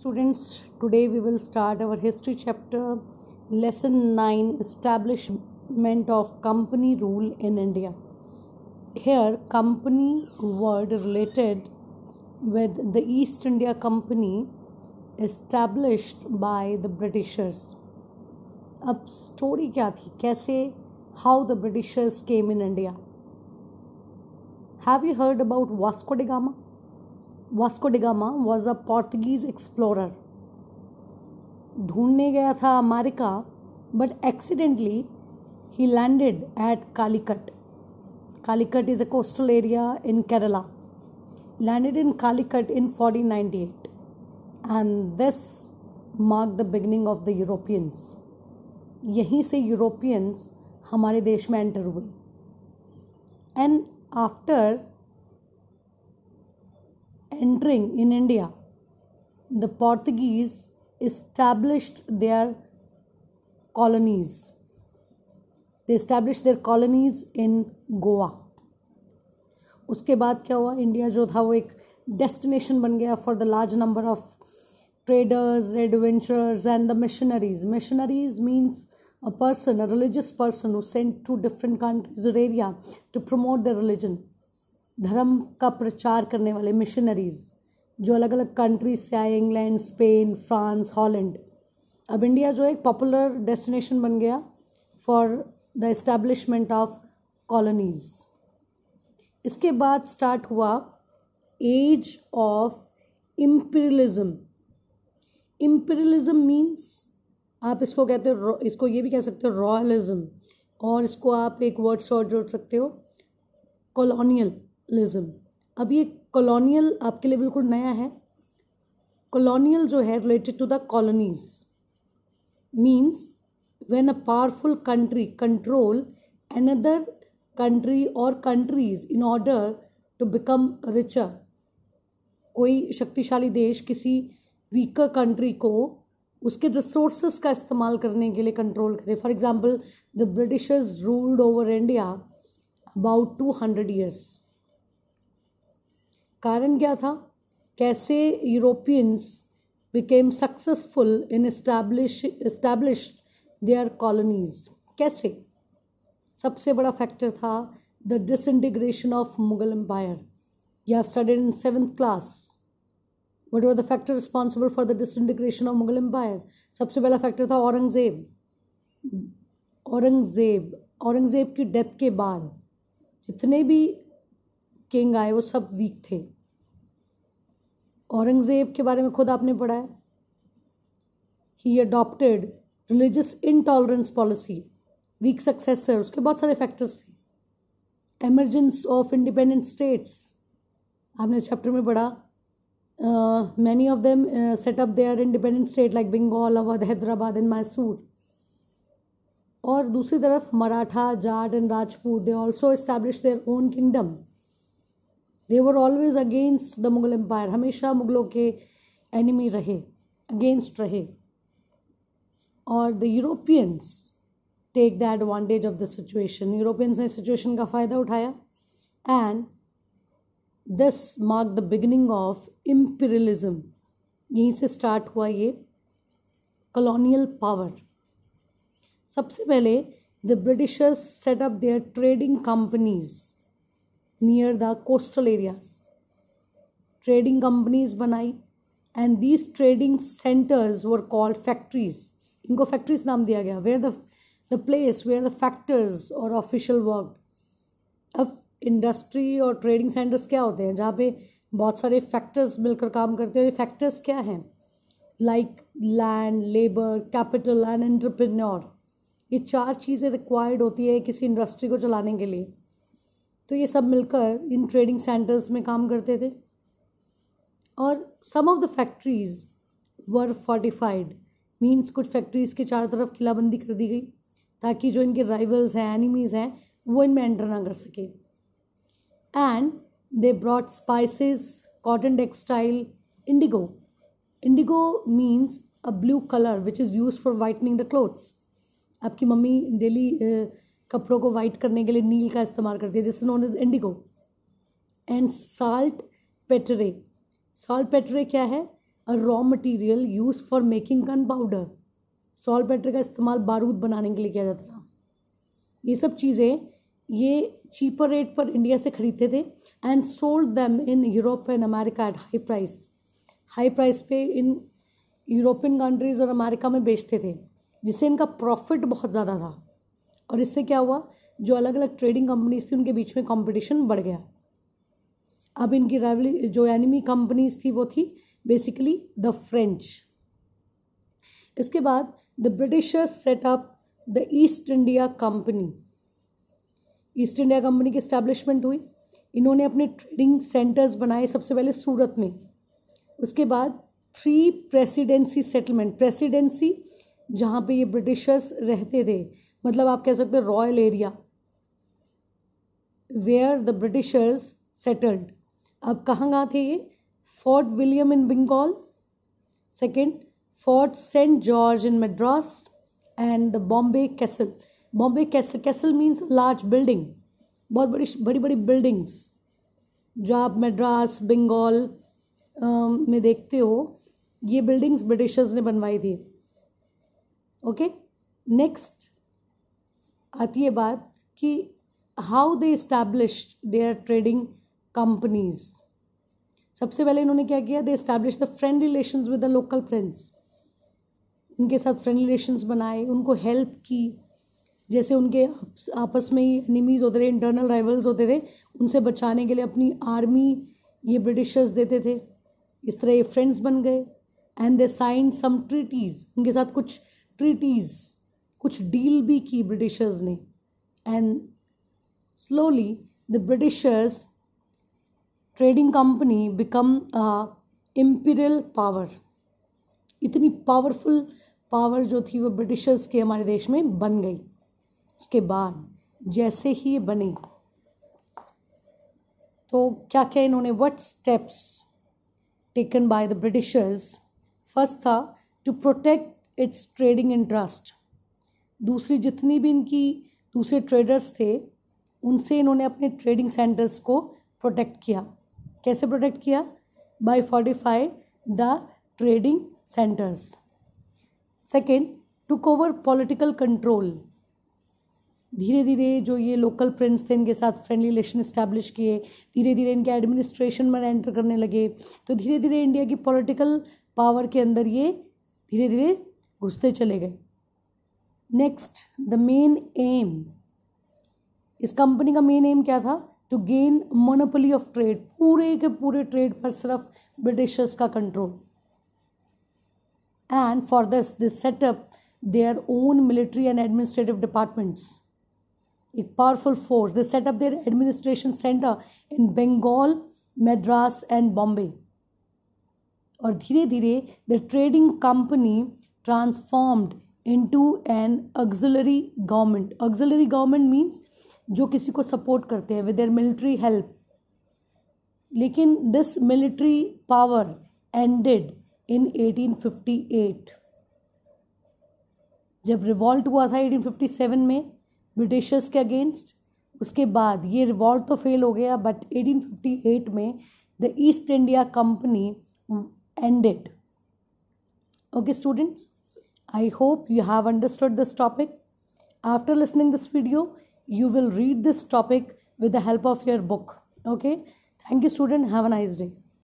students today we will start our history chapter lesson 9 establishment of company rule in india here company word related with the east india company established by the britishers अब story क्या थी कैसे how the britishers came in India have you heard about Vasco da Gama Vasco da Gama was a Portuguese explorer ढूंढने गया था America but accidentally ही landed at Calicut Calicut is a coastal area in Kerala landed in Calicut in fourteen ninety eight and this mark the beginning of the Europeans यहीं से Europeans हमारे देश में enter हुए and after entering in India, the Portuguese established their colonies. They established their colonies in Goa. उसके बाद क्या हुआ इंडिया जो था वो एक डेस्टिनेशन बन गया for the large number of traders, adventurers, and the missionaries. Missionaries means a person, a religious person who sent to different countries or area to promote their religion. धर्म का प्रचार करने वाले मिशनरीज़ जो अलग अलग कंट्रीज से आए इंग्लैंड स्पेन फ्रांस हॉलैंड अब इंडिया जो एक पॉपुलर डेस्टिनेशन बन गया for the establishment of colonies इसके बाद स्टार्ट हुआ age of imperialism imperialism means आप इसको कहते हो इसको ये भी कह सकते हो रॉयलिज्म और इसको आप एक वर्ड से और जोड़ सकते हो कॉलोनियल कॉलोनियलिज्म अब ये कॉलोनियल आपके लिए बिल्कुल नया है कॉलोनियल जो है related to the colonies means when a powerful country control another country और countries in order to become richer कोई शक्तिशाली देश किसी वीकर कंट्री को उसके रिसोर्स का इस्तेमाल करने के लिए कंट्रोल करे for example the Britishers ruled over India about two hundred years कारण क्या था कैसे Europeans became successful in establish establish their colonies कैसे सबसे बड़ा फैक्टर था the disintegration of Mughal empire या have in seventh class what what the factor responsible for the the disintegration of mughal सबसे पहला फैक्टर था औरंगज़ेब औरंगज़ेब औरंगज़ेब की डेथ के बाद जितने भी किंग आए वो सब वीक थे औरंगज़ेब के बारे में खुद आपने पढ़ा है ही adopted religious intolerance policy weak successor उसके बहुत सारे फैक्टर्स थे एमरजेंस ऑफ इंडिपेंडेंट स्टेट्स आपने चैप्टर में पढ़ा many of them set up they are independent state like Bengal Awadh Hyderabad and Mysore और दूसरी तरफ Maratha Jat and Rajput they also establish their own kingdom they were always against the Mughal empire हमेशा मुगलों के एनिमी रहे अगेंस्ट रहे और the Europeans take the advantage of the situation Europeans ने सिचुएशन का फ़ायदा उठाया and this mark the beginning of imperialism यहीं से स्टार्ट हुआ ये कॉलोनियल पावर सबसे पहले the Britishers set up their trading companies near the coastal areas. Trading companies बनाई and these trading centres were call factories इनको फैक्ट्रीज नाम दिया गया where the the place where the factors और ऑफिशियल वर्क अब industry और trading centres क्या होते हैं जहाँ पे बहुत सारे फैक्टर्स मिलकर काम करते हैं और फैक्टर्स क्या हैं like land labour capital and entrepreneur ये चार चीज़ें रिक्वायर्ड होती है किसी इंडस्ट्री को चलाने के लिए तो ये सब मिलकर इन ट्रेडिंग सेंटर्स में काम करते थे और some of the factories were fortified means कुछ फैक्ट्रीज़ के चारों तरफ किलाबंदी कर दी गई ताकि जो इनके राइवल्स हैं एनिमीज़ हैं वो इनमें एंटर ना कर सके and they brought spices cotton textile indigo indigo means a blue colour which is use for whitening the clothes आपकी मम्मी डेली कपड़ों को वाइट करने के लिए नील का इस्तेमाल करती है जिससे known is indigo and saltpetre saltpetre क्या है a raw material use for making gunpowder saltpetre का इस्तेमाल बारूद बनाने के लिए किया जाता था ये सब चीज़ें ये चीपर रेट पर इंडिया से ख़रीदते थे and sold them in Europe and America at high price high price पे इन यूरोपियन कंट्रीज़ और अमेरिका में बेचते थे जिससे इनका प्रॉफिट बहुत ज़्यादा था और इससे क्या हुआ जो अलग अलग ट्रेडिंग कंपनीज थी उनके बीच में कंपटीशन बढ़ गया अब इनकी राइवली जो एनिमी कंपनीज थी वो थी बेसिकली द फ्रेंच इसके बाद the Britishers set up the East India Company East India Company की इस्टेब्लिशमेंट हुई इन्होंने अपने ट्रेडिंग सेंटर्स बनाए सबसे पहले सूरत में उसके बाद थ्री प्रेसिडेंसी सेटलमेंट प्रेसिडेंसी जहाँ पे ये ब्रिटिशर्स रहते थे मतलब आप कह सकते हो royal area where the Britishers settled अब कहाँ कहाँ थे ये Fort William in Bengal second Fort Saint George in Madras and the Bombay Castle Bombay Castle castle means large building बहुत बड़ी बड़ी बड़ी बिल्डिंग्स जो आप मद्रास बंगाल में देखते हो ये बिल्डिंग्स ब्रिटिशर्स ने बनवाई थी ओके नेक्स्ट आती है बात कि how they establish their trading companies सबसे पहले इन्होंने क्या किया they establish the friend relation with the local friends उनके साथ फ्रेंड रिलेशन बनाए उनको हेल्प की जैसे उनके आपस में ही एनिमीज़ होते थे इंटरनल राइवल्स होते थे उनसे बचाने के लिए अपनी आर्मी ये ब्रिटिशर्स देते थे इस तरह ये फ्रेंड्स बन गए and they sign some treaties उनके साथ कुछ ट्रीटीज़ कुछ डील भी की ब्रिटिशर्स ने and slowly the Britishers trading company become a imperial power इतनी पावरफुल पावर जो थी वो ब्रिटिशर्स के हमारे देश में बन गई उसके बाद जैसे ही ये बनी तो क्या क्या इन्होंने what steps taken by the Britishers first था to protect its trading interest दूसरी जितनी भी इनकी दूसरे ट्रेडर्स थे उनसे इन्होंने अपने ट्रेडिंग सेंटर्स को प्रोटेक्ट किया कैसे प्रोटेक्ट किया by fortify the trading centres second to cover political control धीरे धीरे जो ये लोकल प्रिंस थे इनके साथ फ्रेंडली रिलेशन इस्टेब्लिश किए धीरे धीरे इनके एडमिनिस्ट्रेशन में एंटर करने लगे तो धीरे धीरे इंडिया की पॉलिटिकल पावर के अंदर ये धीरे धीरे घुसते चले गए नेक्स्ट द मेन एम इस कंपनी का मेन एम क्या था to gain monopoly of trade पूरे के पूरे ट्रेड पर सिर्फ ब्रिटिशर्स का control and for this this set up their own military and administrative departments एक powerful force they set up their administration centre in Bengal Madras and Bombay और धीरे धीरे the trading company transformed to an auxiliary government auxiliary government means जो किसी को support करते हैं with their military help लेकिन this military power ended in 1858 जब रिवॉल्ट हुआ था 1857 में ब्रिटिशर्स के अगेंस्ट उसके बाद ये रिवॉल्ट तो फेल हो गया बट 1858 में the East India Company ended okay students I hope you have understood this topic. After listening this video, you will read this topic with the help of your book. Okay. Thank you student. Have a nice day.